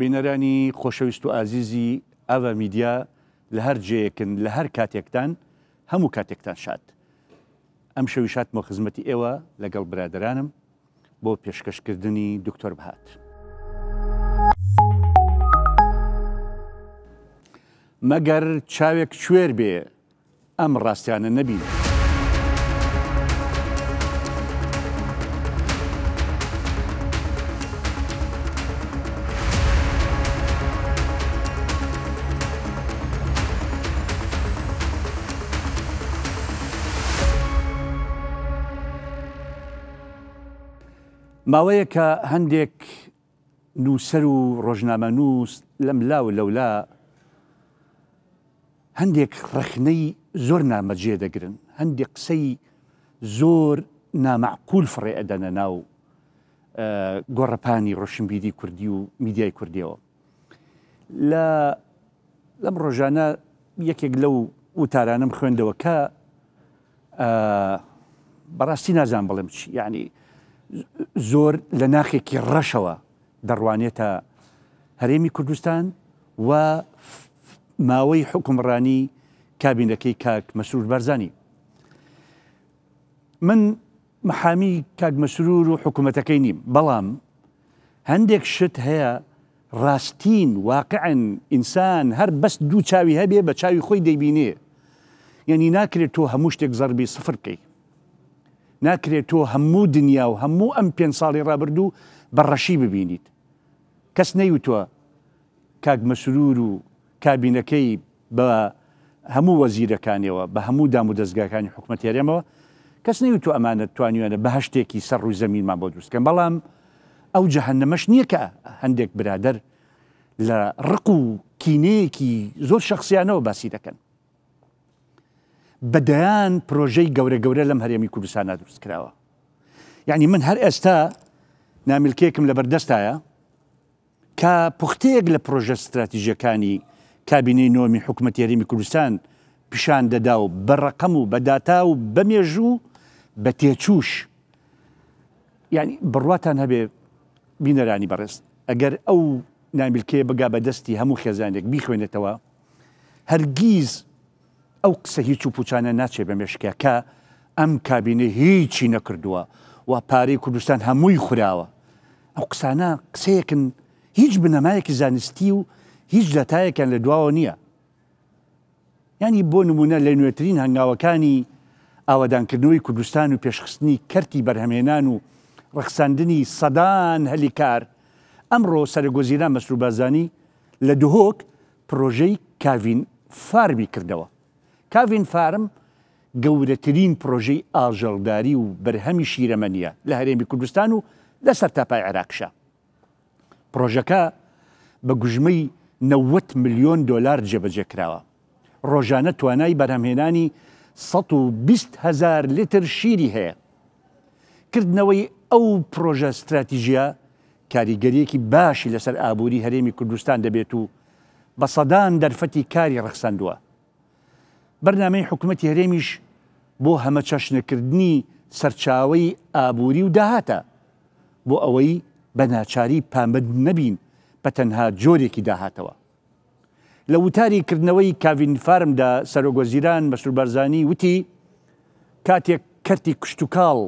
بینەرانی خۆشەویست و ئازیزی ئەوە میدیا لە هەر جەیەکن لە هەر کاتێکتان هەموو کاتێکتان شات. ئەم شەوی شات مۆ خزمەتی ئێوە لەگەڵ برادرانم بۆ پێشکەشکردنی دکتۆر بهات. مەگەر چاوێک کوێر بێ ئەم ڕاستیانە نەبینێت. ماوەیە کە هەندێک نووسەر و ڕۆژنامە نووس لەم لاو لەولا هەندێک ڕخنەی زۆر نامەجێ دەگرن هەندێک قسەی زۆر نامەعقول فڕێ ئەدەنە ناو گۆڕەپانی ڕۆشنبیری کوردی و میدیای کوردیەوە لە لەم ڕۆژانە یەکێک لەو وتارانم خوێندەوە کە بەڕاستی نازان بڵێم چی یعنی زۆر لە ناخێکی ڕەشەوە دەڕوانێتە هەرێمی کوردستان و ماوەی حکمڕانی کابینەکەی کاک مەسرور بارزانانی. من محامی کاک مەسرور و حکوومەتەکەی نیم بەڵام هەندێک شت هەیە ڕاستین واقعن ئینسان هەر بەست دوو چاوی هەبێ بە چاوی خۆی دەیبینێ یعنی ناکرێت تۆ هەموو شتێک زەربی سفر بکەیت ناکرێت تۆ هەموو دنیا و هەموو ئەم پێ ساڵی ڕابردوو بەڕەشی ببینیت کەس نەیوتوە کاک مەسرور و کابینەکەی بە هەموو وەزیرەکانەوە بە هەموو دام و دەستگاکانی حکوومەتێرێمەوە کەس نەوت تو ئەمانە توانیوانە بە هەشتێکی سەر و زمینمان بۆ دروستکەم بەڵام ئەو جەهنەمەش نییە کە هەندێک برادر لە ڕق و کینەیەکی زۆر شخصیانەوە باسی دەکەن بەدەیان پرۆژەی گەورە گەورە لەم هەرێمی کوردستانە دروست کراوە یعنی من هەر ئێستا نامیلکێکم لە بەردەستایە کە پوختەیەک لە پرۆژە استراتیژیەکانی کابینەی نۆمی حکوومەت یاریمی کوردستان پیشان دەدا و بەڕقەم و بەداتا و بەمێژ و بە تێچوش یعنی بڕاتان هەبێ بینەرانی بەڕست ئەگەر ئەو نامیلکێ بگا بەدەستی هەموو خێزانێک بیخوێنێتەوە هەرگیز ئەو قسە هیچ و پوچانە ناچێ بە مێشکە کە ئەم کابینە هیچی نەکردووە و پارەی کوردستان هەمووی خوراوە ئەو قسانە قسەیەکن هیچ بنەمایەکی زانستی و هیچ دەتایەکیان لە دواوە نییە ینی بۆ نمونە لە نوێترین هەنگاوەکانی ئاوادانکردنەوەی کوردستان و پێشخستنی کەرتی بەرهەمێنان و ڕەخساندنی سەدان هەلی کار ئەمڕۆ سەرگۆزیران مەسروبازانی لە دهۆک پرۆژەی کاوین فاربی کردەوە کاڤین فارم گەورەترین پرۆژەی ئاژەڵداری و بەرهەمی شیرەمەنیە لە هەرێمی کوردستان و لەسەر تاپای عراقشە. پرۆژەکە بە گوژمەی 90 میلیۆن دلار جێبەجێکراوە. ڕۆژانە توانای بەرهەمهێنانی 120 هزار لتر شیری هەیە. کردنەوەی ئەو پرۆژە استراتیژیا کاریگەریەکی باشی لەسەر ئابووری هەرێمی کوردستان دەبێت و بە سەدان دەرفەتی کاری ڕەخسەندووە. بەرنامەی حکوومەتتی هەرێمیش بۆ هەمە چەشنەکردنی سەرچاوی ئابووری و داهاتە بۆ ئەوەی بە ناچاری پامبند نەبین بە تەنها جۆرێکی داهاتەوە. لە وتاریکردنەوەی کاڤینفارمدا سەرۆگۆزیران بەسور بەرزانی وتی کاتێک کەرتی کشتتوکاڵ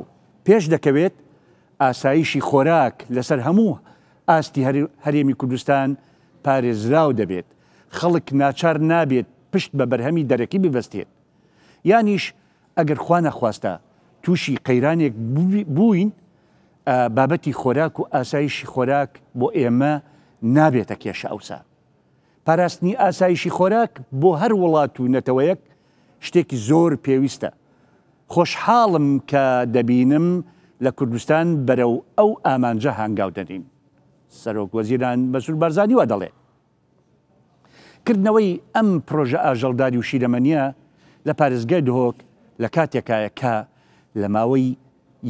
پێش دەکەوێت ئاساییشی خۆراک لەسەر هەموو ئاستی هەرێمی کوردستان پارێزراو دەبێت خەڵک ناچار نابێت پشت بە بەرهەمی دەرەکی ببەستێت یانیش ئەگەر خوا نەخواستە تووشی قەیرانێک بووین بابەتی خۆراک و ئاسایشی خۆراک بۆ ئێمە نابێتە کێشە ئەوسا پاراستنی ئاسایشی خۆراک بۆ هەر وڵات و نەتەوەیەک شتێکی زۆر پێویستە خۆشحاڵم کە دەبینم لە کوردستان بەرەو ئەو ئامانجە هەنگاو دەنین سەرۆک وەزیران بەسوور بارزانیوە دەڵێت بەڕێزکردنەوەی ئەم پرۆژە ئاژەڵداری و شیرەمەنیە لە پارێزگای دهۆک لە کاتێکایە کە لە ماوەی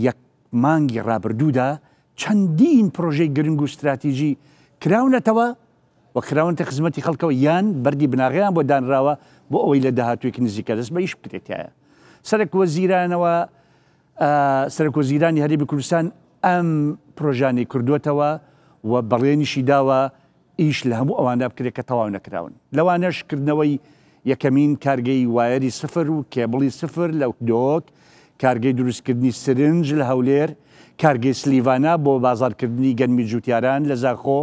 یەک مانگی ڕابردوودا چەندین پرۆژەی گرنگ و استراتیژی کراونەتەوە وە کراونتە خزمەتی خەڵکەوە یان بەری بناغیان بۆ دانراوە بۆ ئەوەی لە داهاتوێکی نزیکە دەست بە ئیش بکرێتایە سەرک وە زیرانەوە سەرکۆ زیرانی هەرێبی کوردستان ئەم پرۆژانی کردوتەوە و بەڵێنیشی داوە ئیش لە هەموو ئەواندا بکرێت کە تەواو نەکراون لەوانەشکردنەوەی یەکەمین کارگەی وایەری سفر و کێبڵی سفر لە دۆک کارگەی دروستکردنی سرنج لە هەولێر کارگەی سلیڤانە بۆ بازارکردنی گەنمی جووتیاران لە زاخۆ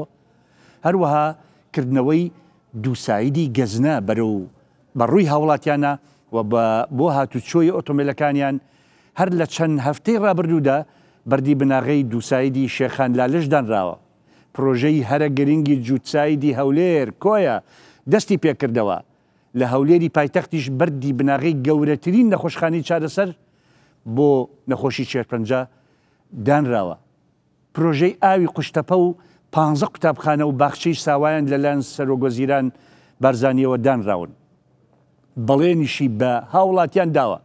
هەروەها کردنەوەی دووسایدی گەزنە بەرە و بەڕووی هاوڵاتیانە و بۆ هاتوچۆی ئۆتۆمبیلەکانیان هەر لە چەند هەفتەی ڕابردوودا بەردی بناغی دووسایدی شێخان لالش دانراوە پرۆژەی هەرە گرنگی جووتسایدی هەولێر کۆیە دەستی پێکردەوە لە هەولێری پایتەختیش بردی بناغی گەورەترین نەخۆشخانی چارەسەر بۆ نەخۆشی چێرپەنج دانراوە. پرۆژەی ئاوی قوشتەپە و پ قوتابخانە و باخچەی ساوایان لەلایەن سەرۆگۆزیران بارزانیەوە دانراون. بەڵێنیشی بە هاوڵاتیان داوە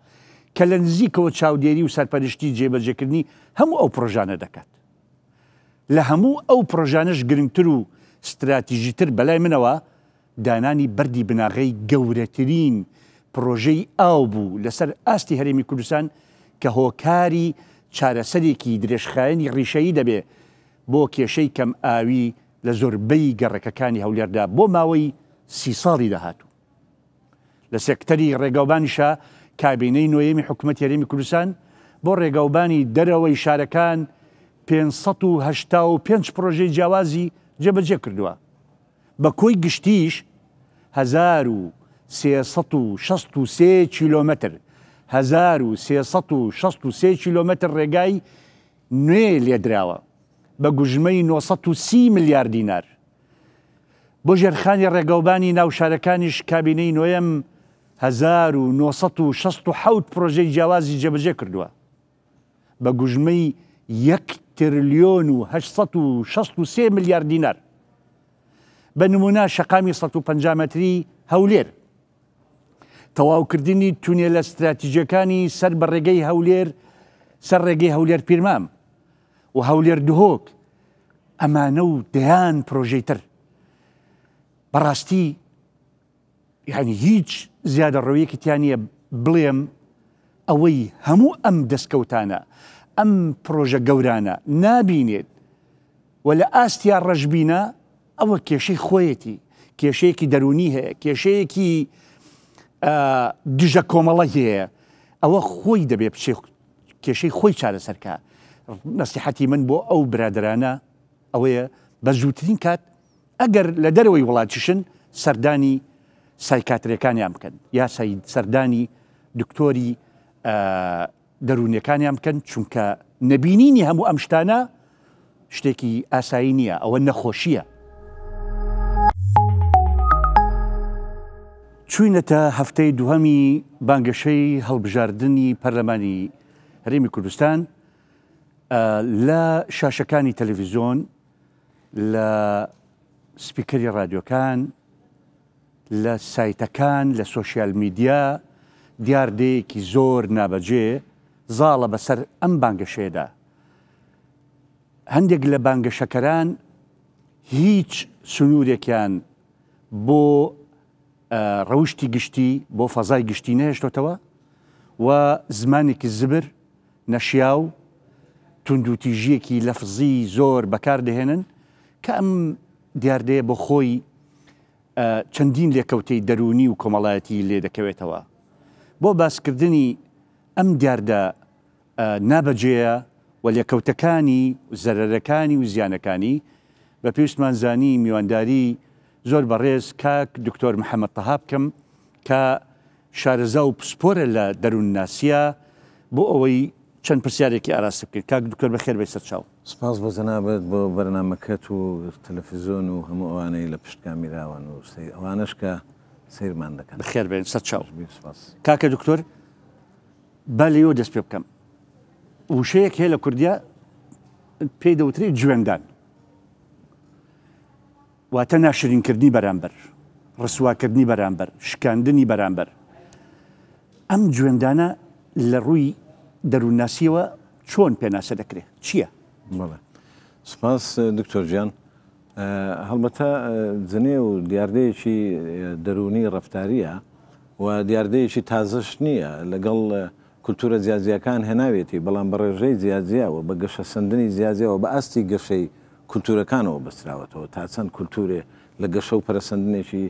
کە لە نزیکەوە چاودێری و سەرپەرشتی جێبەجێکردنی هەموو ئەو پرۆژانە دەکات. لە هەموو ئەو پرۆژانش گرنگتر و استراتیژیتر بەلای منەوە دانانی بەری بناغی گەورەترین پرۆژەی ئاو بوو لەسەر ئاستی هەرێمی کوردستان کە هۆکاری چارەسەرێکی درێژخایەنی ڕیشایی دەبێ بۆ کێشەی کەم ئاوی لە زۆربەی گەڕەکەەکانی هەولێردا بۆ ماوەی سی ساڵی داهاتوو لە سێکتەری ڕێگاوبانیشە کابینەی نوێمی حکوومەت یاریمی کوردستان بۆ ڕێگاوبانی دەرەوەی شارەکان 5 پرۆژەی جیاوازی جێبەجێ کردووە بە کۆی گشتیش 1663 کیلومتر 1663 کیلومتر ڕێگای نوێ لێدراوە بە گوژمەی 930 میلیارد دینار بۆ ژێرخانی ڕێگەوبانی ناوشارەکانیش کابینەی نوێم 1960 پرۆژەی جیاوازی جێبەجێ کردووە بە گوژمەی یەک تریلیۆن و 16 میلیارد دینار بە نمونە شقامی 150 متری هەولێر تەواوکردنی تونێ لە استراتیژیەکانی سەر بە ڕێگەی هەولێر سەر ڕێگەی هەولێر پیرمام و هەولێر دهۆک ئەمانە و دەیان پرۆژەیتر بەڕاستی یعنی هیچ زیادە ڕەوەیەکی تیانە بڵێم ئەوەی هەموو ئەم دەستکەوتانە ئەم پرۆژە گەورانە نابینێت و لە ئاستیا ڕەژبینە ئەوە کێشەی خۆیەتی کێشەیەکی دەرونی هەیە کێشەیەکی دژە کۆمەڵە هەیە ئەوە خۆی دەبێ بچێ کێشەی خۆی چارەسەرکە نسیحەتی من بۆ ئەو برادرانە ئەوەیە بە زووترین کات ئەگەر لە دەرەوەی وڵاتیشن سەردانی سایکاتریەکانیان بکەن یا سەردانی دکتۆری دەرونیەکانیان بکەن چونکە نەبینینی هەموو ئەم شتانە شتێکی ئاسایی نییە ئەوە نەخۆشیە چوینەتە هەفتەی دوهەمی بانگەشەی هەڵبژاردننی پەرلەمانی هەرێمی کوردستان لە شاشەکانی تەلەڤیزۆن لە سپیکەری رادیۆکان لە سایتەکان لە سوۆسیال میدیا دیاردەیەکی زۆر نابەجێ زاڵە بەسەر ئەم بانگەشێدا. هەندێک لە بانگەشەکەران هیچ سنوورێکیان بۆ ڕەوشی گشتی بۆ فەزای گشتی نهێشتەوە و زمانێکی زبر نەشیا و تونندوتیژیەکی لەفزی زۆر بەکاردەهێنن کە ئەم دیاردەیە بۆ خۆی چەندین لێکەوتەی دەرونی و کۆمەڵایەتی لێ دەکەوێتەوە بۆ باسکردنی ئەم دیاردە نابەجێە و لێکەوتەکانی زەرەرەکانی و زیانەکانی بە پێشمانزانی میوانداری زۆر بەڕێز کاک دکتۆر محەممەد تەها بکەم کە شارەزا و پسپۆرە لە دەروونناسیە بۆ ئەوەی چەند پرسیارێکی ئاراست بکرد کاک دکتۆر بەخێر بە سەر چاو سپاس بە زەنابێت بۆ بەرنمەکەت و تەلەفیزۆن و هەموو ئەوانەی لە پشتکامیراوان و ئەوانشکە سیرمان دەکەن بەخێر بێن سەر چاو کاکە دکتۆر بە لەیۆ دەست پێ بکەم وشەیەک هەیە لە کوردیا پێی دەوتری جوێندان واتە ناشرینکردنی بەرامبەر ڕسواکردنی بەرامبەر شکاندنی بەرامبەر ئەم جوێندانە لە ڕووی دەروناسیەوە چۆن پێناسە دەکرێت چییە؟ سپاس دکتۆر ژیان هەڵبەتە جنێ و دیاردەیەکی دەرونی ڕفتاریە و دیاردەیەکی تازەش نییە لەگەڵ کولتورە زیازیەکان هەناوێتی بەڵام بە ڕێژەی زیازیاوە بە گەشە سندنی زیازیەوە بە ئاستی گەشەی کولتورەکانەوە بستراوەتەوە تا چەند کولتورێ لە گەشە و پەرسەندنێکی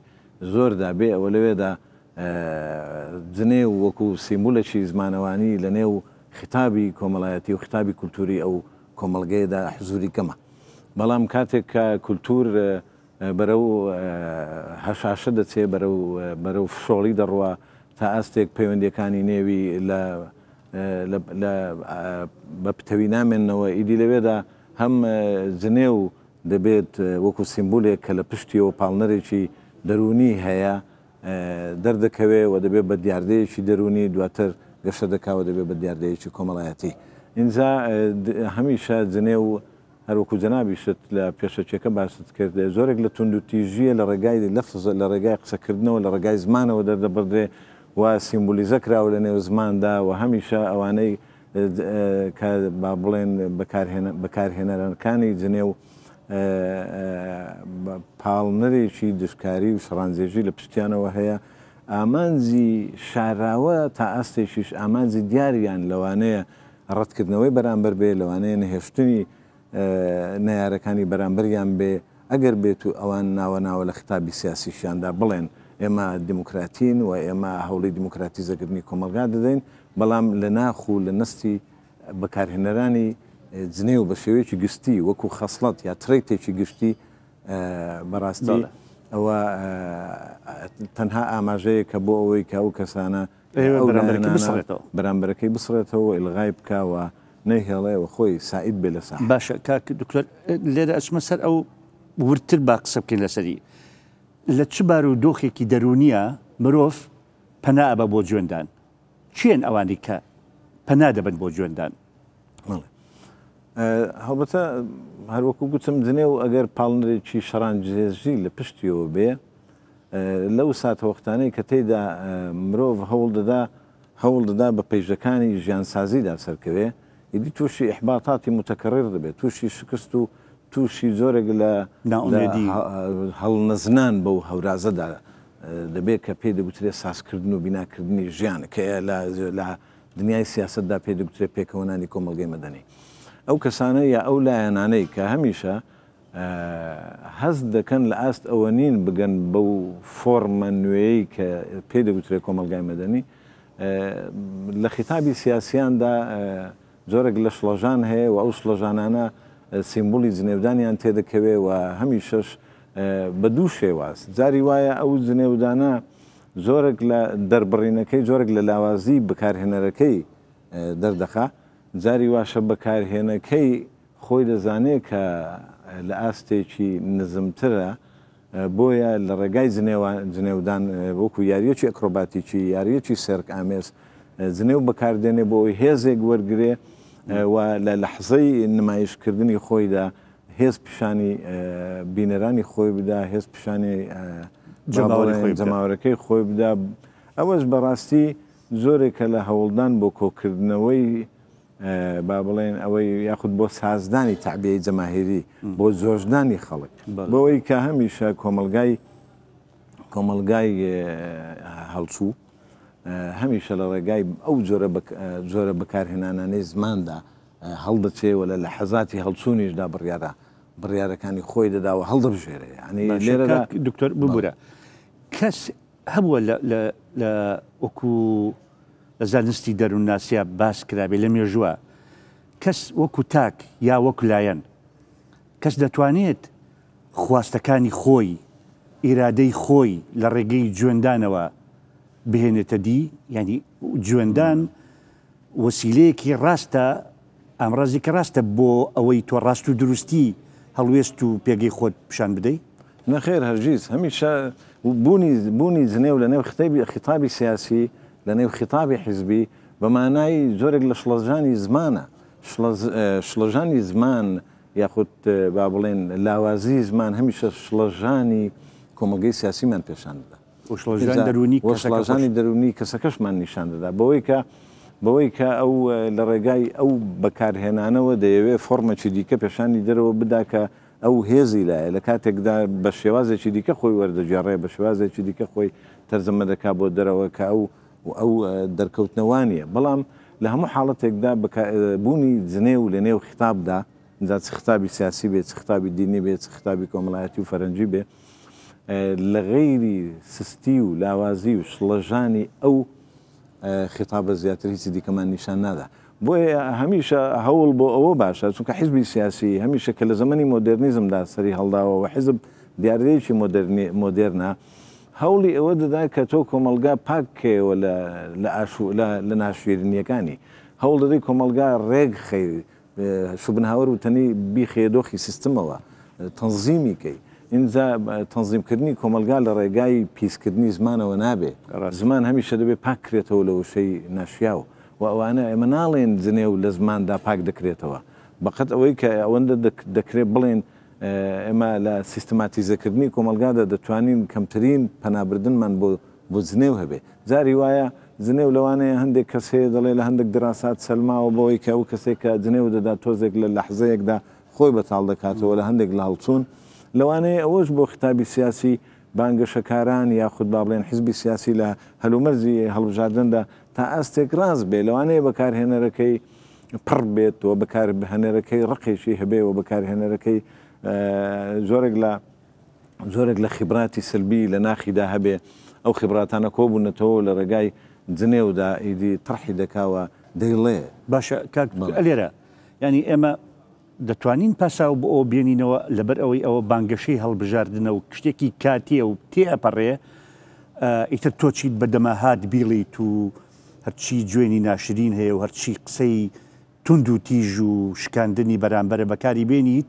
زۆردا بێ ئەوە لەوێدا جنێ و وەکو سیمولەشی زمانەوانی لە نێو ختابی کۆمەڵایەتی و ختابی کولتوری ئەو کۆمەلگەیدا حزوری کەمە بەڵام کاتێک کە کولتور بەرە و هەشاشە دەچێ بەرە و فشۆڵی دەڕوە تا ئاستێک پەیوەندەکانی نێوی بە پتەوی نامێنەوە ئیدی لەوێدا هەم زنێ و دەبێت وەکو سیمبولێک کە لە پشتیەوە پاڵنەرێکی دەرونی هەیە دەردەکەوێ و دەبێت بە دیاردەیەکی دەرونی دواتر گەشە دەکاوە دەبێت بە دیاردەیەکی کۆمەڵایەتی. اینجا هەمیشە زنێ و هەروەکو جەنابیشت لە پێشەچەکە باست کرد زۆرێک لە تونند و تیژیە لە ڕێگای لەفزە لە ڕێگای قسەکردنەوە لە ڕێگای زمانەوە دەردەبدرێ و سیمبولیزە کراوە لە نێو زماندا و هەمیشە ئەوانەی با بڵێن بەکارهێنەرەکانی جنێ و پاڵنەرێکی دشکاری و شڕانزێژی لە پشتیانەوە هەیە ئامانزی شاراوە تا ئاستێکیش ئامانزی دیاریان لەوانەیە ڕەتکردنەوەی بەرامبەر بێ لەوانەیە نەهێشتنی نارەکانی بەرامبەریان بێ ئەگەر بێت و ئەوان ناوە ناوە لە ختابی سیاسیشیاندا بڵێن ئێمە دموکراتین و ئێمە هەوڵی دموکراتی زەگرنی کۆمەلگا دەدەین بەڵام لە ناخو لە نستی بەکارهێنەرانی جنێ و بە شێوەیەکی گشتی وەکو خەسڵەت یا ترێکێکی گشتی بەڕاستی ئەوە تەنها ئاماژەیە کە بۆ ئەوەی کە ئەو کەسانە بەرامبەرەکەی بسڕێتەوە ئلغای بکوە نەیهێڵێەوە خۆی سعید بێ لە سا باشە کاک دکتۆر لێرە ئەچمە سەر ئەو ورتر با قسە بکەین لەسەری لە چ بار و دۆخێکی دەرونیە مرۆڤ پەنابە بۆ جوێندان چێن ئەوانی کە پەنا دەبن بۆ جوێندان هەڵبەتە هەروەکو گوتم دنێ و ئەگەر پاڵندێکی شەڕان جێژی لە پشتیەوە بێ لەو ساتەوەختانەی کە تێدا مرۆڤ هەوڵ دەدا هەوڵ دەدا بە پەیژەکانی ژیانسازیدا سەرکەوێ ئیدی تووشی ئەحباتاتی متەکەڕێر دەبێت تووشی شکست و تووشی زۆرێک لە هەڵ نەزنان بەو هەورازەدا دەبێت کە پێی دەگوترێت ساسکردن و بیناکردنی ژیان کە لە دنیای سیاستدا پێ دەگوترێت پێکەوەنانی کۆمەلگەی مەدەنی ئەو کەسانە یا ئەو لایەنانەی کە هەمیشە هەست دەکەن لە ئاست ئەوە نین بگەن بەو فۆرمە نوێی کە پێ دەگوترێت کۆمەلگای مەدەنی لە خیتابی سیاسیاندا زۆرێک لە شڵەژان هەیە و ئەو شڵەژانانە سیمبولی جنێودانیان تێدەکەوێ و هەمی شش بە دوو شێواز جاری وایە ئەو جنێودانە زۆرێک لە دەربڕینەکەی زۆرێک لە لاوازی بەکارهێنەرەکەی دەردەخا جاری واشە بەکارهێنەکەی خۆی دەزانێت کە لە ئاستێکی نزمترە بۆیە لە ڕێگای جنێودان وەکو یاریەکی ئەکرۆباتیکی یاریەکی سەرک ئامێز جنێو بەکاردێنێ بۆ هێزێک وەرگێ و لە لەحزەی نمایشکردنی خۆیدا هێز پیشانی بینەرانی خۆی بدا هێز پیشانی جەماورەکەی خۆی بدا ئەوەش بەڕاستی زۆرێکە لە هەوڵدان بۆ کۆکردنەوەی با بڵێن ئەوەی یاخود بۆ سازدانی تعبیی جەماهێری بۆ زۆژدانی خەڵک بۆەوەی کە هەمیشە کۆمەلگای کۆمەلگای هەڵچوو هەمیشە لە ڕێگای ئەو جۆرە بەکارهێنانەی زماندا هەڵدەچێوە لە لە حەزاتی هەڵچوونیشدا بڕیادا بڕیارەکانی خۆی دەداوە هەڵدەبژێرە ینی لێرە دکتۆر ببوورە کەس هەبووە لە وەکو لە زانستی دەروونناسیە باس کرابێ لە مێژووە کەس وەکو تاک یا وەکو لایەن کەس دەتوانێت خواستەکانی خۆی ئیرادەی خۆی لە ڕێگەی جوێندانەوە بهێنێتە تدي يعني جواندان وسيله كي راستا امرازي كي راستا بو تۆ ڕاست و دروستی هەڵوێست و پێگەی خۆت پیشان بدەیت نەخێر هەرگیز هەمیشە بوونی بوونی بوني لە نێو خطابي خطابي سیاسی لە نێو خیتابی حیزبی بەمانای زۆرێک لە شڵەژانی زمانە شڵەژانی آه، زمان یاخود آه، با بڵێن لاوازی زمان هەمیشە سياسي کۆمەلگەی سیاسیمان پێشاند دەرونیژانی دەرونی کەسەکەشمان نیشان دەدا بەوەی کە بەوەی کە ئەو لە ڕێگای ئەو بەکارهێنانەوە دەیەوێت فۆرمەی دیکە پێشانی دەرەوە بدا کە ئەو هێزی لایە لە کاتێکدا بە شێوازێکی دیکە خۆی وەردەجارڕێ بە شێوازێکی دیکە خۆی تەرزەمە دەکا بۆ دەرەوە کە ئەو ئەو دەرکەوتنەوانیە بەڵام لە هەموو حاڵەتێکدا بوونی جنێ و لە نێو ختابدا دا چ ختابی سیاسی بێت چ ختابی دینی بێت چ ختابی کۆمەڵایەتی و فەرەنجی بێت لە غەیری سستی و لاوازی و شڵەژانی ئەو خێتابە زیاتر هیچی دیکەمان نیشان نادا بۆیە هەمیشە هەوڵ بۆ ئەوە باشە چونکە حیزبی سیاسی هەمیشە کە لە زمانی مۆدررنیزمدا سەری هەڵداوە و حیزب دیارەیەکی مۆدررنە هەوڵی ئەوە دەدا کە تۆ کۆمەلگا پاکەوە لە ناشوێرنیەکانی هەوڵ دەدەی کۆمەلگا ڕێگ خەیر شوبنهاوەر و تەنی بیخێدۆخی سیستمەوە تەنزیمیکەی اینجا تەنظیمکردنی کۆمەلگا لە ڕێگای پیسکردنی زمانەوە نابێ زمان هەمیشە دەبێت پاکرێتەوە لە وشەی ناشیاوە و ئەوانە ئێمە ناڵێن جنێ و لە زماندا پاک دەکرێتەوە بەقەت ئەوەی کە ئەوەندە دەکرێت بڵێن ئێمە لە سیستماتیزەکردنی کۆمەلگادا دەتوانین کەمترین پەنابردنمان بۆ بۆ زنێو هەبێ جاری وایە زنێو لەوانەیە هەندێک کەس هەیە دەڵێ لە هەندێک دراسات سەلماوە بەوەی کە ئەو کەسێک کە جنێو دەدا تۆزێک لە لەحزەیەکدا خۆی بەتاڵ دەکاتەوە لە هەندێک لە هەڵچوون لەوانەیە ئەوەش بۆ ختابی سیاسی بانگەشەکاران یاخود با بڵێن حزبی سیاسی لە هەلومەرزی هەڵبژاردندا تا ئاستێک ڕاز بێ لەوانەیە بەکارهێنەرەکەی پڕ بێت و بەکار هەنەرەکەی ڕقێکی هەبێەوە بەکارهێنەرەکەی زۆرێک لە زۆرێک لە خیبراتی سلبی لە ناخیدا هەبێ ئەو خیبراتانە کۆبوونەتەوە لە ڕێگای جنێودا ئیدی تڕحی دەکاوە دەیڵێ باشە کاک لێرە ینی ئێمە دەتوانین پاساو بۆ ئەو بێنینەوە لەبەر ئەوەی ئەوە بانگەشەی هەڵبژاردنە و شتێکی کاتیە و تێ ئەپەڕێ ئیتر تۆچیت بەدەما هاات بیڵیت و هەرچی جوێنی ناشرین هەیە و هەرچی قسەی تونند و تیژ و شکاندنی بەرامبەرە بەکاری بێنیت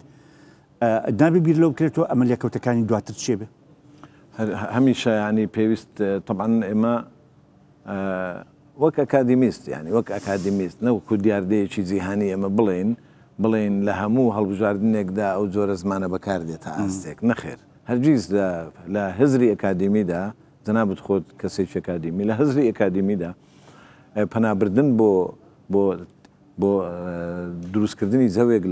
نابێ بیر لەو کرێتەوە ئەمەلیەکەوتەکانی دواتر چێبێ هەمیشە ینی پێویست طبعاان ئێمە وەک ئەکادیمیست ینی وەک ئەکادیمیست نەوەکو دیاردەیەکی جیهانی ئێمە بڵێن بڵێن لە هەموو هەڵبژاردنێکدا ئەو جۆرە زمانە بەکار دێت تا ئاستێک نەخێر هەرگیز لە هزری ئەکادمیدا جەنابەت خۆت کەسێکی ئەکادمی لە هەزری ئەکادمیدا پەنابردن بۆ بۆ بۆ دروستکردنی زەوێک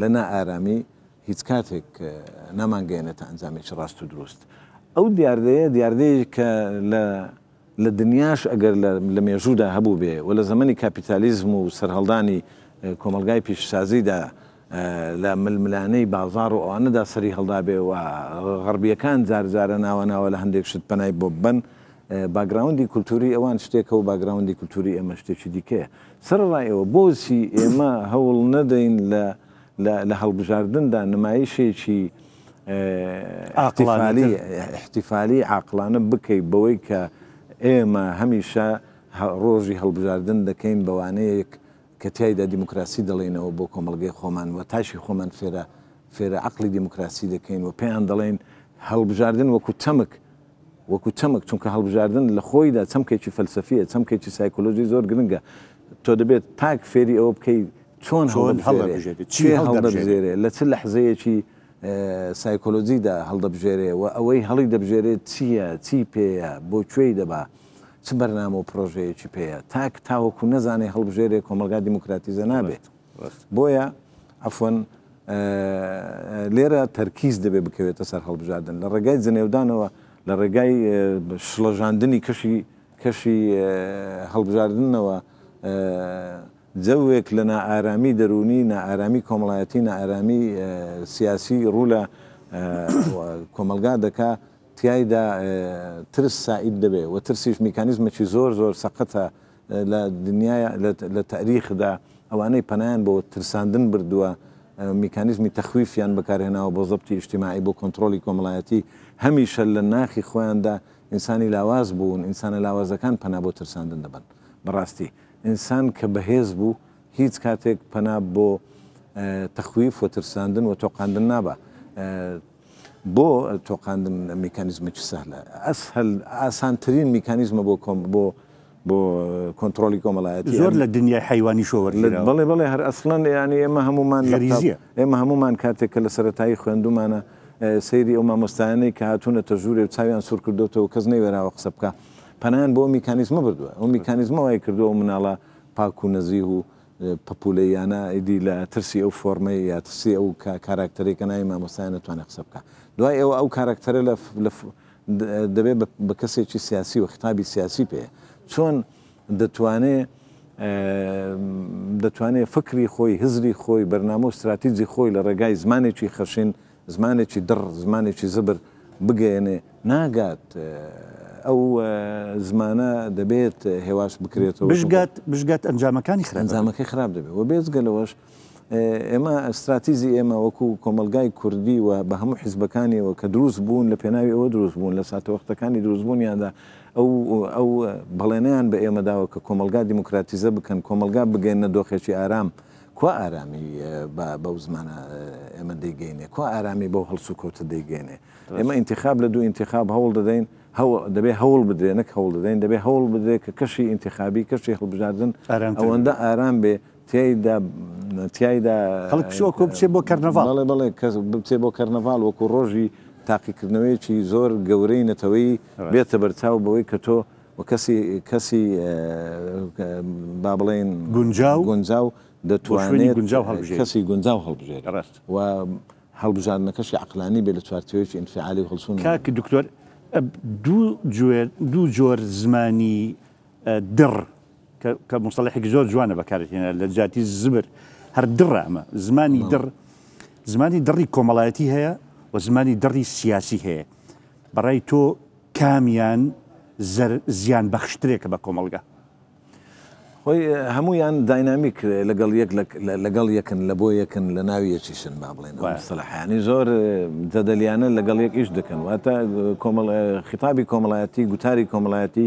لە نائارامی هیچ کاتێک نامانگەێنێتە ئەنجامێکی ڕاست و دروست. ئەو دیاردەیە دیاردەیە کە لە دنیاش ئەگەر لە مێژوودا هەبوو بێ و لە زمانی کاپیتالیزم و سەررهڵدانی کۆمەلگای پیشسازیدا لە ململانەی بازار و ئەوانەدا سەری هەڵدا بێ و غەربیەکان جارجارە ناوە ناوە لە هەندێک شت پەنای بۆ بن باگراوندی کولتوری ئەوان شتێکە و باگراوندی کولتوری ئێمە شتێکی دیکەیە سەرڕای ئەوە بۆچی ئێمە هەوڵ نەدەین لە هەڵبژاردندا نمایشێکی احتیفالی عقلانە بکەیت بەوەی کە ئێمە هەمیشە ڕۆژی هەڵبژاردن دەکەین بەوانەیەک کە تایدا دیموکراسی دەڵێنەوە بۆ کۆمەلگەی خۆمان و تاشی خۆمان فێرە فێرە عقلی دیموکراسی دەکەین و پێیان دەڵێن هەڵبژاردن وەکو تەمک وەکو تەمک چونکە هەڵبژاردن لە خۆیدا چەمکێکی فەلسفیە چەمکێکی سایکۆلۆژی زۆر گرنگە تۆ دەبێت پاک فێری ئەو بکەیت چۆن هەڵبژێرێ لە چ لە حزەیەکی سایکۆلۆجیدا هەڵدەبژێرێ و ئەوەی هەڵی دەبژێرێت چییە چی پێەیە بۆ کوێی دەبا چ بەرنامە و پرۆژەیەکی پێەیە تاک تاوەکو نەزانێ هەڵبژێرێ کۆمەلگا دیموکراتیزە نابێت بۆیە ئەفۆن لێرە تەرکیز دەبێ بکەوێتە سەر هەڵبژادن لە ڕێگای جنێودانەوە لە ڕێگای شڵەژاندنی کەشی کەشی هەڵبژاردنەوە جەوێک لە نائارامی دەرونی نائارامی کۆمەڵایەتی نائارامی سیاسی ڕوو لە کۆمەلگا دەکات تایدا ترس سعید دەبێ و ترسیش میکانیزمێکی زۆر زۆر سەقەتە لە دنیای لە تاریخدا ئەوانەی پەنایان بۆ ترساندن بردووە میکانیزمی تەخویفیان بەکارهێناوە بۆ زبتی اجتماعی بۆ کۆنتترۆلی کۆمەڵایەتی هەمیشە لە ناخی خۆیاندا ئینسانی لاواز بوون ئینسانە لاوازەکان پەنا بۆ ترساندن دەبن بەڕاستی ئینسان کە بەهێز بوو هیچ کاتێک پەنا بۆ تەخویف و ترساندن و تۆقااندن نابە بۆ تۆقااندن میکانیزمی چ سەلە ئەس هەل ئاسانترین میکانیزمە بۆ کۆم بۆ بۆ کۆنتترۆلی کۆمەڵایەت زۆر لە دنیای حیوانی شۆوە بڵێ بڵێ هەر ئەسڵەن ینی ئێمە هەمومان ئێمە هەمومان کاتێک کە لە سەتایی خوێندومانە سەیری ئەو مامۆستایانەی کە هاتوونەتە ژووری و چاویان سوور کردوەوە کەس نەیوێراوە قسە بکە پەنیان بۆ میکانیزمە بردووە ئەو میکانیزمەوەی کردووە مناڵە پاک و نەزیه و پەپولەیانە ئیدی لە ترسی ئەو فۆرمەی یا ترسی ئەو کاراکتەرێکە نای مامۆستایان نتوانە قسە بکە دوای ئێوە ئەو کارکتەرە دەبێت بە کەسێکی سیاسی و ختابی سیاسی پێ چۆن دەتوانێت دەتوانێت فکری خۆی هزری خۆی بەرنامە و استراتیزی خۆی لە ڕێگای زمانێکی خەشین زمانێکی دڕ زمانێکی زبر بگەێنێ ناگات ئەو زمانە دەبێت هێواش بکرێتەوە بشگات بشگات ئەنجامەکانی خرەنجامەکەی خراپ دەبێت و بێزگەلەوەش ئێمە ئەستراتیزی ئێمە وەکو کۆمەلگای کوردی و بە هەموو حیزبەکانیەوە کە دروست بوون لە پێناوی ئەوە دروست بوون لە ساتەوەختەکانی دروستبوونیاندا ئەو ئەو بەڵێنیان بە ئێمەداوە کە کۆمەلگا دیموکراتیزە بکەن کۆمەلگا بگەینە دۆخێکی ئارام. کو ئارامی بەو زمانە ئێمە دەیگەینێ کو ئارامی بەو هەڵسو کەوتە دەیگەێنێ ئێمە انتخاب لە دوو انتخاب هەوڵ دەدەین دەبێ هەوڵ بدرێنک هەوڵ دەدەین دەبێ هەوڵ بدرێت کە کەشی انتخابی کەشی هەڵبژاردن ئەوەندە ئارام بێ تێدا تایدا خەڵک پشوە کۆ بچێ بۆ کەرنەڤال بڵێ بڵێ کەس بچێ بۆ کەرنەڤال وەکو ڕۆژی تاقیکردنەوەیکی زۆر گەورەی نەتەوەی بێتە بەرچاو بەوەی کە تۆ کەسی کەسی با بڵێن گونجاو گونجاو دەتوانێت گونجاو کەسی گونجاو هەڵبژێت ڕست و هەڵبژاردنەکەشی عقلانی بێ لە چوارتەوەیکی ئینفعالی هەڵسون کاکە دکتۆر دوو دوو جۆر زمانی دڕ کە مستەڵحێک زۆر جوانە بەکارێنە لە جاتی زبر هەر دڕامە زمانی دڕ زمانی دڕی کۆمەڵایەتی هەیە و زمانی دڕی سیاسی هەیە بەڕای تۆ کامیان زیان بەخشترێکە بە کۆمەلگە خۆی هەمویان داینامیک لەگەڵ لەگەڵ یەکن لە بۆ یەکن لە ناوی یەکیشن با بڵێنسەلحانی زۆر دەدەلیانە لەگەڵ یەک ئیش دەکەن واتە خیتابی کۆمەڵایەتی گوتاری کۆمەڵایەتی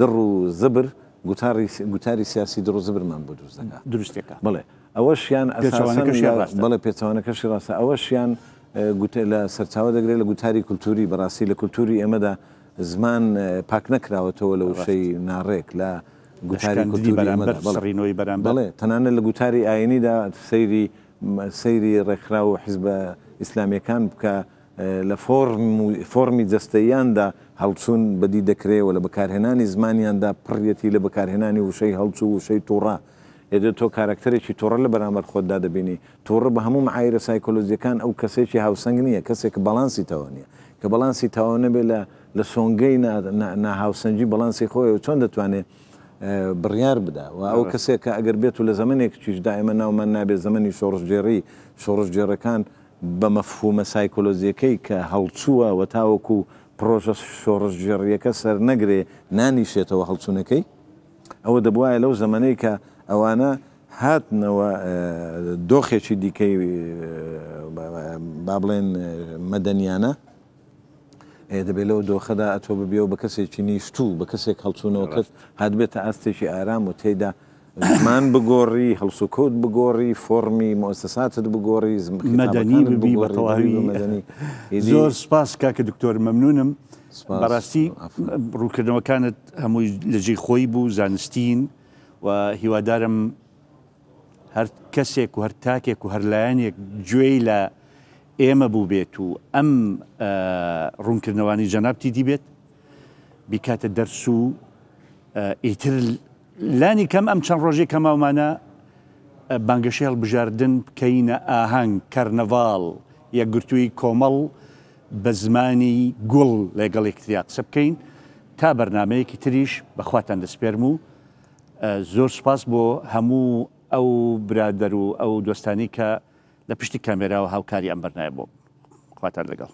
دڕ و زبر گوتاری سیاسی درۆزە برمان بۆ دروستەکە دروستێکە بڵێ ئەوەشیان بەڵێ پێچوانەکەشی ڕاستە ئەوەشیان گوتە لە سەرچاوە دەگرێت لە گوتاری کولتوری بەڕاستی لە کولتوری ئەمەدا زمان پاک نەکراوەتەوە لە وشەی ناڕێک لە گوتاری کولتوریەوەی بەرام بڵێ تەنانە لە گوتاری ئاینیدا سەیری سەیری ڕێکخرا و حیزبە ئیسلامیەکان بکە لە فۆرمی جستەیاندا هەڵچوون بەدی دەکرێەوە لە بەکارهێنانی زمانیاندا پڕەتی لە بەکارهێنانی وشەی هەڵچوو وشەی تووڕا ئێدە تۆ کارکتەرێکی تۆڕە لە بەرامبەر خۆتدا دەبینی تۆڕە بە هەموو عیرە سایکۆلۆزیەکان ئەو کەسێکی هاوسنگ نییە کەسێک بەڵانسی تەوە نیە کە بەڵانسی تاوە نەبێت لە لە سۆنگەی ناهاوسەنجی بەڵانسی خۆی و چۆن دەتوانێت بڕیار بدا و ئەو کەسێک کە ئەگەر بێت و لە زمانێک چیش دائمە ناومان نابێت زمانی شۆڕژێڕی شۆڕژێڕەکان بە مەفهومە سایکۆلۆزیەکەی کە هەڵچووە و تاوەکو و پرۆژە شۆڕژگەڕیەکە سەر نەگرێ نانیشێتەوە هەڵچوونەکەی ئەوە دەبواە لەو زەمانەی کە ئەوانە هاتنەوە دۆخێکی دیکەی با بڵێن مەدەنیانە دەبێت لەوە دۆخەدا ئەتۆ ببیەوە بە کەسێکی نیشتوو بە کەسێک هەڵچوونەوە کەس هات بێتە ئاستێکی ئارام و تێدا مان بگۆڕی هەڵسو کۆت بگۆڕی فۆرمی مۆسەساتت بگۆڕی مەدەنی ببی بەتەواوی زۆر سپاس کاکە دکتۆر مەمنونم بەڕاستی ڕووکردنەوەکانت هەمووی لەجێ خۆی بوو زانستین و هیوادارم هەر کەسێک و هەر تاکێک و هەرلایەنێک گوێی لە ئێمە بوو بێت و ئەم ڕوونکردنەوەی جەنابتی دیبێت بیکاتە دەرس و ئیتر لانی کەم ئەم چەند ڕۆژێک کە ماومانە بانگەشێڵ بژاردن کەینە ئاهەنگ کەرنەڤال یەکگرتووی کۆمەڵ بە زمانی گوڵ لەگەڵ یەکتیا قسە بکەین تا بەرنمەیەکی تریش بەخواتان دەسپێرم و زۆر سپاس بۆ هەموو ئەو برادەر و ئەو دۆستانی کە لە پشتی کامێرا و هاوکاری ئەم بەرنایە بۆ خواتان لەگەڵ